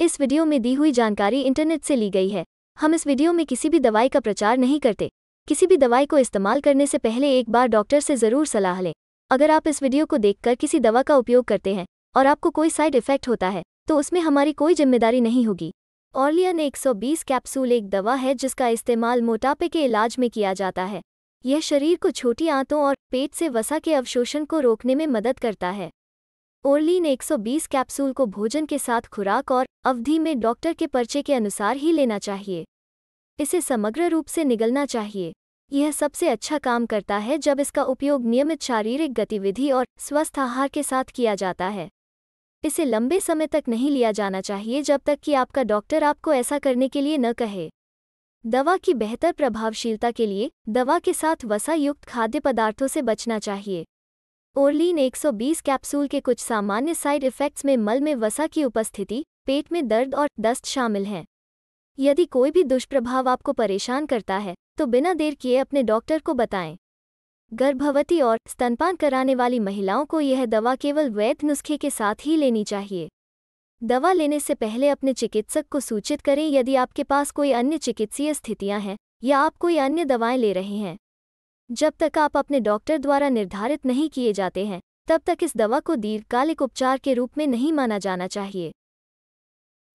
इस वीडियो में दी हुई जानकारी इंटरनेट से ली गई है हम इस वीडियो में किसी भी दवाई का प्रचार नहीं करते किसी भी दवाई को इस्तेमाल करने से पहले एक बार डॉक्टर से ज़रूर सलाह लें अगर आप इस वीडियो को देखकर किसी दवा का उपयोग करते हैं और आपको कोई साइड इफेक्ट होता है तो उसमें हमारी कोई जिम्मेदारी नहीं होगी ऑर्लियन 120 कैप्सूल एक दवा है जिसका इस्तेमाल मोटापे के इलाज में किया जाता है यह शरीर को छोटी आंतों और पेट से वसा के अवशोषण को रोकने में मदद करता है ओरलिन 120 कैप्सूल को भोजन के साथ खुराक और अवधि में डॉक्टर के पर्चे के अनुसार ही लेना चाहिए इसे समग्र रूप से निगलना चाहिए यह सबसे अच्छा काम करता है जब इसका उपयोग नियमित शारीरिक गतिविधि और स्वस्थ आहार के साथ किया जाता है इसे लंबे समय तक नहीं लिया जाना चाहिए जब तक कि आपका डॉक्टर आपको ऐसा करने के लिए न कहे दवा की बेहतर प्रभावशीलता के लिए दवा के साथ वसा युक्त खाद्य पदार्थों से बचना चाहिए ओरलीन 120 कैप्सूल के कुछ सामान्य साइड इफ़ेक्ट्स में मल में वसा की उपस्थिति पेट में दर्द और दस्त शामिल हैं यदि कोई भी दुष्प्रभाव आपको परेशान करता है तो बिना देर किए अपने डॉक्टर को बताएं गर्भवती और स्तनपान कराने वाली महिलाओं को यह दवा केवल वैध नुस्खे के साथ ही लेनी चाहिए दवा लेने से पहले अपने चिकित्सक को सूचित करें यदि आपके पास कोई अन्य चिकित्सीय स्थितियां हैं या आप कोई अन्य दवाएं ले रहे हैं जब तक आप अपने डॉक्टर द्वारा निर्धारित नहीं किए जाते हैं तब तक इस दवा को दीर्घकालिक उपचार के रूप में नहीं माना जाना चाहिए